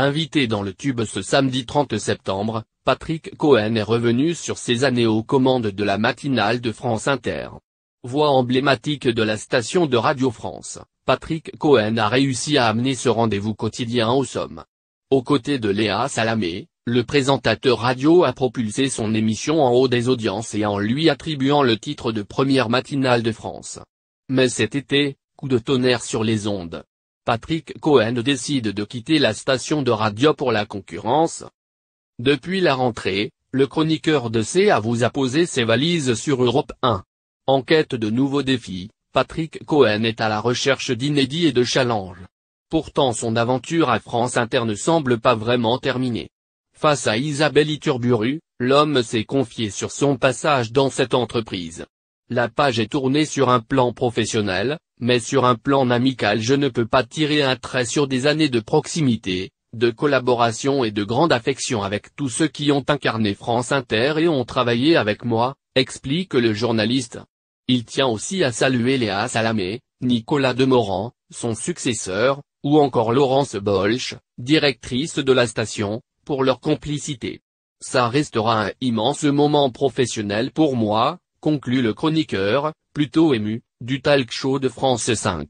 Invité dans le tube ce samedi 30 septembre, Patrick Cohen est revenu sur ses années aux commandes de la matinale de France Inter. Voix emblématique de la station de Radio France, Patrick Cohen a réussi à amener ce rendez-vous quotidien au sommet. Aux côtés de Léa Salamé, le présentateur radio a propulsé son émission en haut des audiences et en lui attribuant le titre de première matinale de France. Mais cet été, coup de tonnerre sur les ondes, Patrick Cohen décide de quitter la station de radio pour la concurrence. Depuis la rentrée, le chroniqueur de CA vous a posé ses valises sur Europe 1. En quête de nouveaux défis, Patrick Cohen est à la recherche d'inédits et de challenges. Pourtant son aventure à France Inter ne semble pas vraiment terminée. Face à Isabelle Iturburu, l'homme s'est confié sur son passage dans cette entreprise. La page est tournée sur un plan professionnel, mais sur un plan amical je ne peux pas tirer un trait sur des années de proximité, de collaboration et de grande affection avec tous ceux qui ont incarné France Inter et ont travaillé avec moi, explique le journaliste. Il tient aussi à saluer Léa Salamé, Nicolas Demorand, son successeur, ou encore Laurence Bolch, directrice de la station, pour leur complicité. Ça restera un immense moment professionnel pour moi, conclut le chroniqueur, plutôt ému, du talk show de France 5.